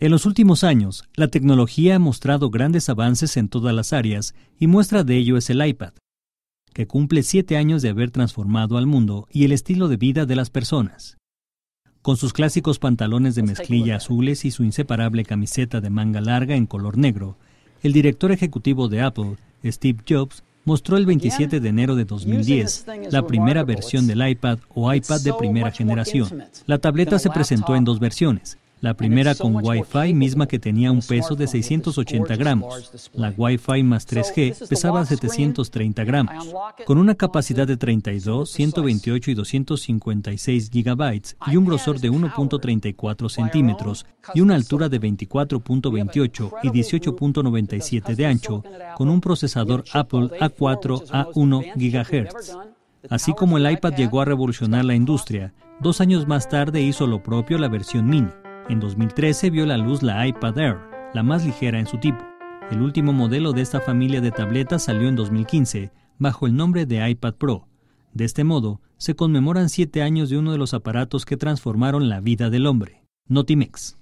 En los últimos años, la tecnología ha mostrado grandes avances en todas las áreas y muestra de ello es el iPad, que cumple siete años de haber transformado al mundo y el estilo de vida de las personas. Con sus clásicos pantalones de pues mezclilla azules y su inseparable camiseta de manga larga en color negro, el director ejecutivo de Apple, Steve Jobs, mostró el 27 de enero de 2010 la primera versión del iPad o iPad de primera generación. La tableta se presentó en dos versiones, la primera con Wi-Fi misma que tenía un peso de 680 gramos. La Wi-Fi más 3G pesaba 730 gramos, con una capacidad de 32, 128 y 256 gigabytes y un grosor de 1.34 centímetros y una altura de 24.28 y 18.97 de ancho, con un procesador Apple A4 a 1 GHz. Así como el iPad llegó a revolucionar la industria, dos años más tarde hizo lo propio la versión mini. En 2013 vio la luz la iPad Air, la más ligera en su tipo. El último modelo de esta familia de tabletas salió en 2015 bajo el nombre de iPad Pro. De este modo, se conmemoran siete años de uno de los aparatos que transformaron la vida del hombre, Notimex.